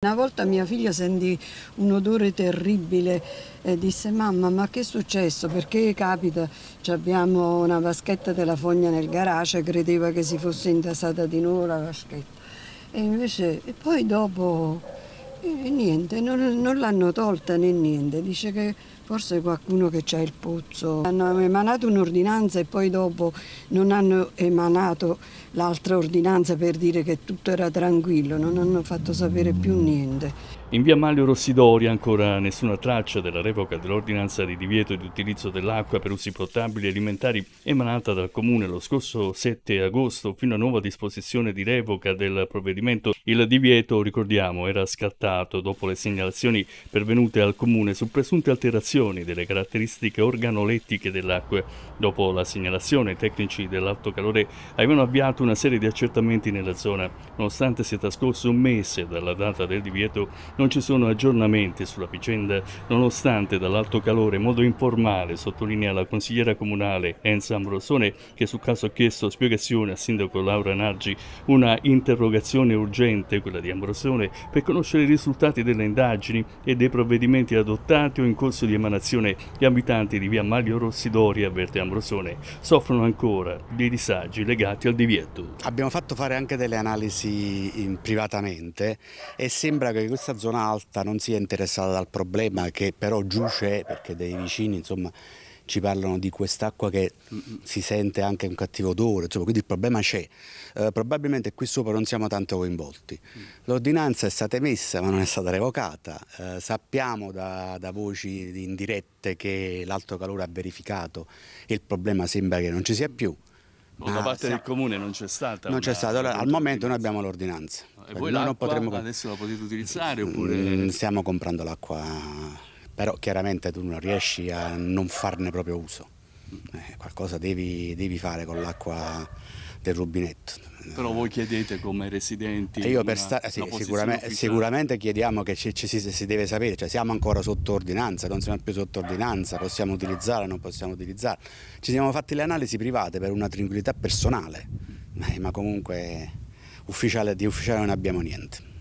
Una volta mia figlia sentì un odore terribile e disse mamma ma che è successo? Perché capita? Ci abbiamo una vaschetta della fogna nel garage, credeva che si fosse intasata di nuovo la vaschetta. E invece e poi dopo e niente, non, non l'hanno tolta né niente, dice che forse qualcuno che c'ha il pozzo. Hanno emanato un'ordinanza e poi dopo non hanno emanato l'altra ordinanza per dire che tutto era tranquillo, non hanno fatto sapere più niente. In via Maglio Rossidoria ancora nessuna traccia della revoca dell'ordinanza di divieto di utilizzo dell'acqua per usi potabili e alimentari emanata dal Comune lo scorso 7 agosto fino a nuova disposizione di revoca del provvedimento. Il divieto, ricordiamo, era scattato Stato, dopo le segnalazioni pervenute al Comune su presunte alterazioni delle caratteristiche organolettiche dell'acqua. Dopo la segnalazione, i tecnici dell'alto calore avevano avviato una serie di accertamenti nella zona. Nonostante sia trascorso un mese dalla data del divieto, non ci sono aggiornamenti sulla vicenda, nonostante dall'alto calore in modo informale sottolinea la consigliera comunale Enza Ambrosone, che sul caso ha chiesto spiegazioni al sindaco Laura Nargi, una interrogazione urgente, quella di Ambrosone, per conoscere il risultati risultati delle indagini e dei provvedimenti adottati o in corso di emanazione, gli abitanti di via Mario Rossidori, Verte Ambrosone, soffrono ancora dei disagi legati al divieto. Abbiamo fatto fare anche delle analisi privatamente e sembra che questa zona alta non sia interessata dal problema che però giù c'è perché dei vicini insomma ci parlano di quest'acqua che si sente anche un cattivo odore, insomma, quindi il problema c'è. Eh, probabilmente qui sopra non siamo tanto coinvolti. L'ordinanza è stata emessa ma non è stata revocata. Eh, sappiamo da, da voci indirette che l'alto calore ha verificato e il problema sembra che non ci sia più. Ma da parte del comune non c'è stata? Non c'è stata, allora, al momento noi abbiamo l'ordinanza. E voi non potremmo... adesso la potete utilizzare oppure? Mm, stiamo comprando l'acqua però chiaramente tu non riesci a non farne proprio uso. Eh, qualcosa devi, devi fare con l'acqua del rubinetto. Però voi chiedete come residenti. Io per stare, sì, sicuramente, sicuramente, chiediamo che ci, ci si, si, deve sapere, cioè siamo ancora sotto ordinanza, non siamo più sotto ordinanza, possiamo utilizzare, non possiamo utilizzare. Ci siamo fatti le analisi private per una tranquillità personale, eh, ma comunque ufficiale, di ufficiale non abbiamo niente.